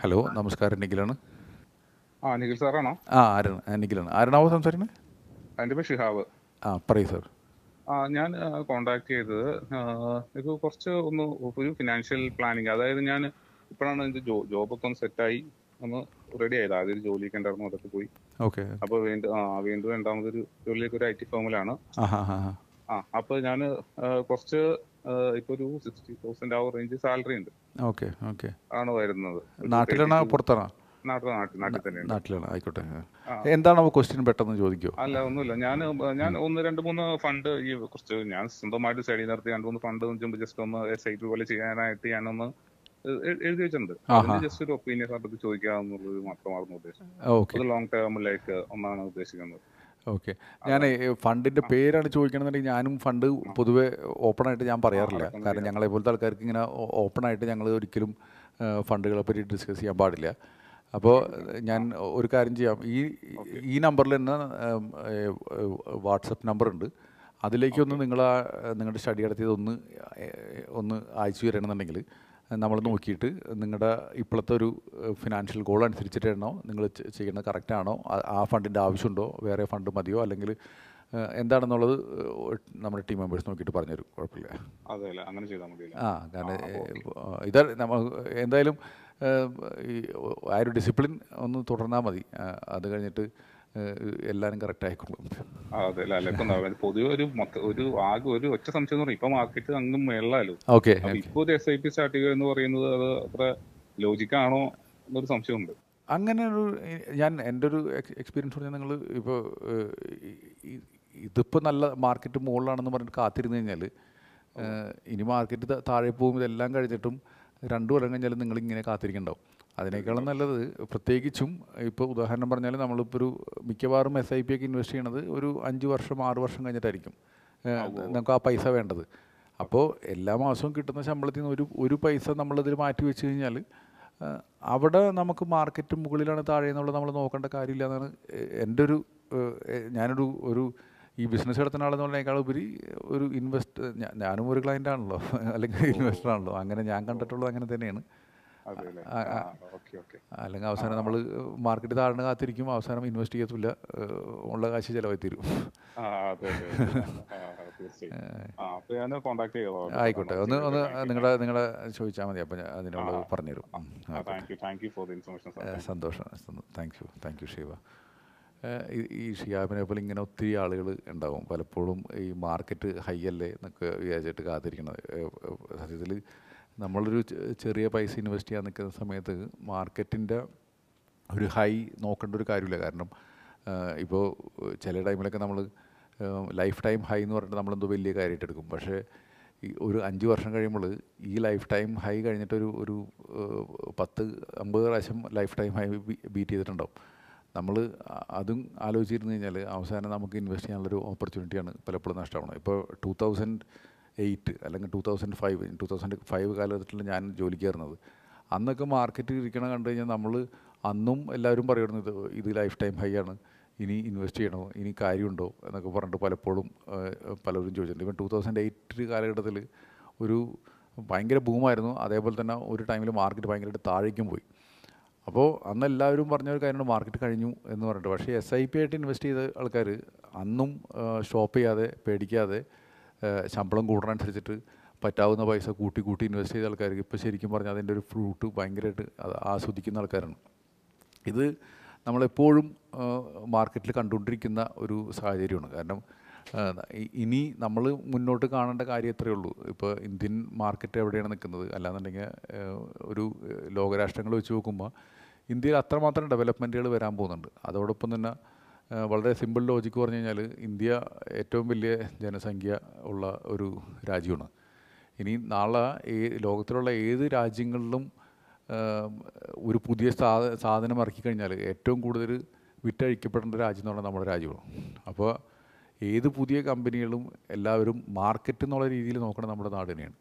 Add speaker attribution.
Speaker 1: hello നമസ്കാരം നിഖിലാണ്
Speaker 2: ആ നിഖിൽ സാറാണോ
Speaker 1: ആ ആരാണ് നിഖിലാണ് ആരാണാവോ സംസാരിക്കുന്നത് എൻ്റെ പേര് ഷിഹാവ് ആ പറയൂ സാർ
Speaker 2: ആ ഞാൻ കോണ്ടാക്ട് ചെയ്തത് ഇത് കുറച്ച് ഒന്ന് ഒരു ഫിനാൻഷ്യൽ പ്ലാനിങ് അതായത് ഞാൻ ഇപ്പോഴാണ് എൻ്റെ ജോ ജോബൊക്കെ ഒന്ന് സെറ്റായി ഒന്ന് റെഡി ആയത് ആദ്യം ജോലിയൊക്കെ ഉണ്ടായിരുന്നു അതൊക്കെ പോയി ഓക്കെ അപ്പോൾ വീണ്ടും ആ വീണ്ടും രണ്ടാമതൊരു ജോലിയൊക്കെ ഒരു ഐ ടി ഫോമിലാണ് ആ അപ്പോൾ ഞാൻ കുറച്ച് ഇപ്പൊ ഒരു സിക്സ്റ്റി തൗസൻഡ് ആ റേഞ്ച് സാലറി ഉണ്ട് ഓക്കെ ഓക്കെ ആണ് വരുന്നത് നാട്ടിലാണോ പുറത്താണോ നാട്ടിലാണ് ആയിക്കോട്ടെ
Speaker 1: എന്താണ് ക്വസ്റ്റ്യൻ പെട്ടെന്ന് ചോദിക്കോ
Speaker 2: അല്ല ഒന്നുമില്ല ഞാൻ ഞാൻ ഒന്ന് രണ്ട് മൂന്ന് ഫണ്ട് ഈ കുറച്ച് ഞാൻ സ്വന്തമായിട്ട് സൈഡിൽ നിർത്തി രണ്ട് മൂന്ന് ഫണ്ട് ജസ്റ്റ് ഒന്ന് എസ് ഐ പി പോലെ ചെയ്യാനായിട്ട് ഞാനൊന്ന് എഴുതി വെച്ചിട്ടുണ്ട് ജസ്റ്റ് ഒരു ഒപ്പീനിയൻ ചോദിക്കാന്നുള്ളത് മാത്രമായിരുന്നു ഉദ്ദേശം ലോങ് ടേമിലേക്ക് ഒന്നാണ് ഉദ്ദേശിക്കുന്നത്
Speaker 1: ഓക്കെ ഞാൻ ഫണ്ടിന്റെ പേരാണ് ചോദിക്കണമെന്നുണ്ടെങ്കിൽ ഞാനും ഫണ്ട് പൊതുവെ ആയിട്ട് ഞാൻ പറയാറില്ല കാരണം ഞങ്ങളെ പോലത്തെ ആൾക്കാർക്ക് ഇങ്ങനെ ഓപ്പൺ ആയിട്ട് ഞങ്ങൾ ഒരിക്കലും ഫണ്ടുകളെ പറ്റി ഡിസ്കസ് ചെയ്യാൻ പാടില്ല അപ്പോൾ ഞാൻ ഒരു കാര്യം ചെയ്യാം ഈ ഈ നമ്പറിൽ തന്നെ വാട്സപ്പ് നമ്പറുണ്ട് അതിലേക്കൊന്ന് നിങ്ങൾ നിങ്ങളുടെ സ്റ്റഡി ഒന്ന് ഒന്ന് അയച്ചു തരണമെന്നുണ്ടെങ്കിൽ നമ്മൾ നോക്കിയിട്ട് നിങ്ങളുടെ ഇപ്പോഴത്തെ ഒരു ഫിനാൻഷ്യൽ ഗോൾ അനുസരിച്ചിട്ടാണോ നിങ്ങൾ ചെയ്യുന്നത് കറക്റ്റാണോ ആ ഫണ്ടിൻ്റെ ആവശ്യമുണ്ടോ വേറെ ഫണ്ട് മതിയോ അല്ലെങ്കിൽ എന്താണെന്നുള്ളത് നമ്മുടെ ടീം മെമ്പേഴ്സ് നോക്കിയിട്ട് പറഞ്ഞൊരു കുഴപ്പമില്ല
Speaker 2: അങ്ങനെ ചെയ്താൽ മതി ആ കാരണം ഇത്
Speaker 1: നമ്മൾ എന്തായാലും ആ ഒരു ഡിസിപ്ലിൻ ഒന്ന് തുടർന്നാൽ മതി അത് കഴിഞ്ഞിട്ട് എല്ലാരും കറക്റ്റ് ആയിക്കൊള്ളും
Speaker 2: അതെ അല്ല പൊതുവെ ഒരു ഒരു ആകെ ഒരു ഒറ്റ സംശയം പറയും ഇപ്പൊ മാർക്കറ്റ് അങ്ങും മേളാലോ ഓക്കെ ഇപ്പൊ എസ് ഐ പി സ്റ്റാർട്ട് ചെയ്യുക എന്ന് പറയുന്നത് അത് അത്ര ലോജിക്കാണോ എന്നൊരു സംശയമുണ്ട്
Speaker 1: അങ്ങനെ ഒരു ഞാൻ എൻ്റെ ഒരു എക്സ്പീരിയൻസ് പറഞ്ഞാൽ നിങ്ങൾ ഇപ്പോൾ ഇതിപ്പോൾ നല്ല മാർക്കറ്റ് മുകളിലാണെന്ന് പറഞ്ഞിട്ട് കാത്തിരുന്ന് കഴിഞ്ഞാൽ ഇനി മാർക്കറ്റ് താഴെ പോകും ഇതെല്ലാം കഴിഞ്ഞിട്ടും രണ്ടു കൊല്ലം കഴിഞ്ഞാലും ഇങ്ങനെ കാത്തിരിക്കണ്ടാവും അതിനേക്കാളും നല്ലത് പ്രത്യേകിച്ചും ഇപ്പോൾ ഉദാഹരണം പറഞ്ഞാൽ നമ്മളിപ്പോൾ ഒരു മിക്കവാറും എസ് ഐ പി ഒക്കെ ഇൻവെസ്റ്റ് ചെയ്യണത് ഒരു അഞ്ച് വർഷം ആറ് വർഷം കഴിഞ്ഞിട്ടായിരിക്കും നമുക്ക് ആ പൈസ വേണ്ടത് അപ്പോൾ എല്ലാ മാസവും കിട്ടുന്ന ശമ്പളത്തിൽ നിന്ന് ഒരു ഒരു പൈസ നമ്മളിതിൽ മാറ്റി വെച്ച് കഴിഞ്ഞാൽ അവിടെ നമുക്ക് മാർക്കറ്റ് മുകളിലാണ് താഴെ എന്നുള്ളത് നമ്മൾ നോക്കേണ്ട കാര്യമില്ല എന്നാണ് എൻ്റെ ഒരു ഞാനൊരു ഒരു ഈ ബിസിനസ് നടത്തുന്ന ആളെന്നുള്ളതിനേക്കാൾ ഉപരി ഒരു ഇൻവെസ്റ്റ് ഞാനും ഒരു ക്ലയൻ്റ് ആണല്ലോ അല്ലെങ്കിൽ ഇൻവെസ്റ്റർ ആണല്ലോ അങ്ങനെ ഞാൻ കണ്ടിട്ടുള്ളത് അങ്ങനെ തന്നെയാണ് അല്ലെങ്കിൽ അവസാനം നമ്മൾ മാർക്കറ്റ് താഴ്ന്ന കാത്തിരിക്കും അവസാനം ഇൻവെസ്റ്റ് ചെയ്യത്തില്ല ഉള്ള കാശ് ചെലവായി തീരും
Speaker 2: ആയിക്കോട്ടെ ഒന്ന് ഒന്ന്
Speaker 1: നിങ്ങളുടെ നിങ്ങളെ ചോദിച്ചാൽ മതി അപ്പം അതിനുള്ള പറഞ്ഞുതരും സന്തോഷം thank you thank you Shiva ഈ ഷിയാബിനെ പോലെ ഇങ്ങനെ ഒത്തിരി ആളുകൾ ഉണ്ടാവും പലപ്പോഴും ഈ മാർക്കറ്റ് ഹൈ അല്ലേ എന്നൊക്കെ വിചാരിച്ചിട്ട് കാത്തിരിക്കുന്നത് സത്യത്തിൽ നമ്മളൊരു ചെറിയ പൈസ ഇൻവെസ്റ്റ് ചെയ്യാൻ നിൽക്കുന്ന സമയത്ത് മാർക്കറ്റിൻ്റെ ഒരു ഹൈ നോക്കേണ്ട ഒരു കാര്യമില്ല കാരണം ഇപ്പോൾ ചില ടൈമിലൊക്കെ നമ്മൾ ലൈഫ് ടൈം ഹൈ എന്ന് പറഞ്ഞിട്ട് നമ്മളെന്തോ വലിയ കാര്യമായിട്ട് എടുക്കും പക്ഷേ ഈ ഒരു അഞ്ച് വർഷം കഴിയുമ്പോൾ ഈ ലൈഫ് ടൈം ഹൈ കഴിഞ്ഞിട്ട് ഒരു പത്ത് അമ്പത് പ്രാവശ്യം ലൈഫ് ടൈം ഹൈ ബീറ്റ് ചെയ്തിട്ടുണ്ടാവും നമ്മൾ അതും ആലോചിച്ചിരുന്നു കഴിഞ്ഞാൽ അവസാനം നമുക്ക് ഇൻവെസ്റ്റ് ചെയ്യാനുള്ളൊരു ഓപ്പർച്യൂണിറ്റിയാണ് പലപ്പോഴും നഷ്ടമാണ് ഇപ്പോൾ ടൂ തൗസൻഡ് എയ്റ്റ് അല്ലെങ്കിൽ two thousand five two thousand five കാലഘട്ടത്തിൽ ഞാൻ ജോലിക്ക് കയറുന്നത് അന്നൊക്കെ മാർക്കറ്റ് ഇരിക്കണ കണ്ടു കഴിഞ്ഞാൽ നമ്മൾ അന്നും എല്ലാവരും പറയുന്നത് ഇത് ഇത് ലൈഫ് ടൈം ഹൈ ആണ് ഇനി ഇൻവെസ്റ്റ് ചെയ്യണോ ഇനി കാര്യമുണ്ടോ എന്നൊക്കെ പറഞ്ഞിട്ട് പലപ്പോഴും പലരും ചോദിച്ചിട്ടുണ്ട് ഇപ്പം ടു തൗസൻഡ് എയ്റ്റ് കാലഘട്ടത്തിൽ ഒരു ഭയങ്കര ബൂമായിരുന്നു അതേപോലെ തന്നെ ഒരു ടൈമിൽ മാർക്കറ്റ് ഭയങ്കരമായിട്ട് താഴേക്കും പോയി അപ്പോൾ അന്ന് എല്ലാവരും പറഞ്ഞ ഒരു കാര്യമാണ് മാർക്കറ്റ് കഴിഞ്ഞു എന്ന് പറഞ്ഞിട്ട് പക്ഷേ എസ് ഐ പി ആയിട്ട് ഇൻവെസ്റ്റ് ചെയ്ത ആൾക്കാർ അന്നും ഷോപ്പ് ചെയ്യാതെ പേടിക്കാതെ ശമ്പളം കൂടുന്നതനുസരിച്ചിട്ട് പറ്റാവുന്ന പൈസ കൂട്ടി കൂട്ടി ഇൻവെസ്റ്റ് ചെയ്ത ആൾക്കാർക്ക് ഇപ്പോൾ ശരിക്കും പറഞ്ഞാൽ അതിൻ്റെ ഒരു ഫ്രൂട്ട് ഭയങ്കരമായിട്ട് ആസ്വദിക്കുന്ന ആൾക്കാരാണ് ഇത് നമ്മളെപ്പോഴും മാർക്കറ്റിൽ കണ്ടുകൊണ്ടിരിക്കുന്ന ഒരു സാഹചര്യമാണ് കാരണം ഇനി നമ്മൾ മുന്നോട്ട് കാണേണ്ട കാര്യം എത്രയേ ഉള്ളൂ ഇപ്പോൾ ഇന്ത്യൻ മാർക്കറ്റ് എവിടെയാണ് നിൽക്കുന്നത് അല്ലാന്നുണ്ടെങ്കിൽ ഒരു ലോകരാഷ്ട്രങ്ങൾ വെച്ച് നോക്കുമ്പോൾ ഇന്ത്യയിൽ അത്രമാത്രം ഡെവലപ്മെൻറ്റുകൾ വരാൻ പോകുന്നുണ്ട് അതോടൊപ്പം തന്നെ വളരെ സിമ്പിൾ ലോജിക്ക് പറഞ്ഞു കഴിഞ്ഞാൽ ഇന്ത്യ ഏറ്റവും വലിയ ജനസംഖ്യ ഉള്ള ഒരു രാജ്യമാണ് ഇനി നാളെ ഏ ലോകത്തിലുള്ള ഏത് രാജ്യങ്ങളിലും ഒരു പുതിയ സാ സാധനം കഴിഞ്ഞാൽ ഏറ്റവും കൂടുതൽ വിറ്റഴിക്കപ്പെടേണ്ട രാജ്യം എന്ന് പറഞ്ഞാൽ നമ്മുടെ രാജ്യമാണ് അപ്പോൾ ഏത് പുതിയ കമ്പനികളും എല്ലാവരും മാർക്കറ്റ് എന്നുള്ള രീതിയിൽ നോക്കണം നമ്മുടെ നാടിനെയാണ്